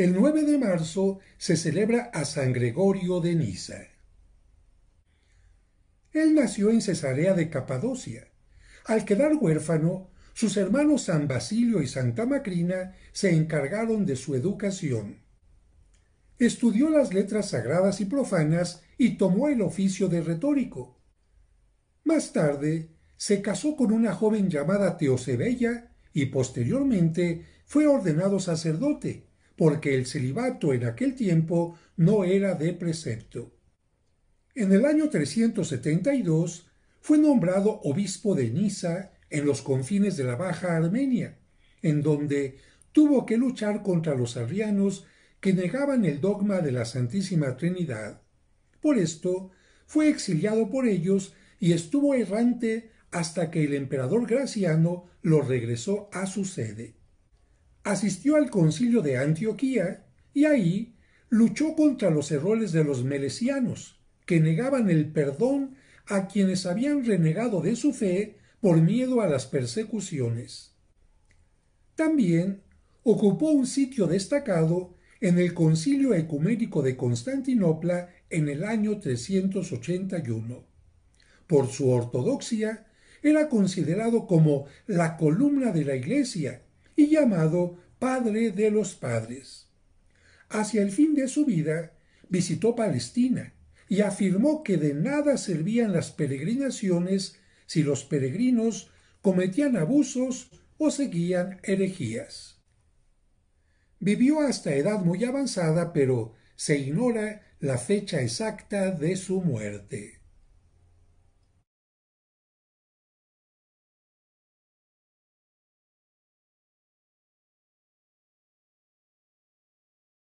El 9 de marzo se celebra a San Gregorio de Niza. Él nació en Cesarea de Capadocia. Al quedar huérfano, sus hermanos San Basilio y Santa Macrina se encargaron de su educación. Estudió las letras sagradas y profanas y tomó el oficio de retórico. Más tarde, se casó con una joven llamada Teosebella y posteriormente fue ordenado sacerdote porque el celibato en aquel tiempo no era de precepto. En el año 372 fue nombrado obispo de Niza en los confines de la Baja Armenia, en donde tuvo que luchar contra los arrianos que negaban el dogma de la Santísima Trinidad. Por esto, fue exiliado por ellos y estuvo errante hasta que el emperador Graciano lo regresó a su sede asistió al concilio de Antioquía y ahí luchó contra los errores de los melesianos, que negaban el perdón a quienes habían renegado de su fe por miedo a las persecuciones. También ocupó un sitio destacado en el Concilio Ecuménico de Constantinopla en el año 381. Por su ortodoxia, era considerado como la columna de la Iglesia y llamado Padre de los Padres. Hacia el fin de su vida visitó Palestina y afirmó que de nada servían las peregrinaciones si los peregrinos cometían abusos o seguían herejías. Vivió hasta edad muy avanzada, pero se ignora la fecha exacta de su muerte.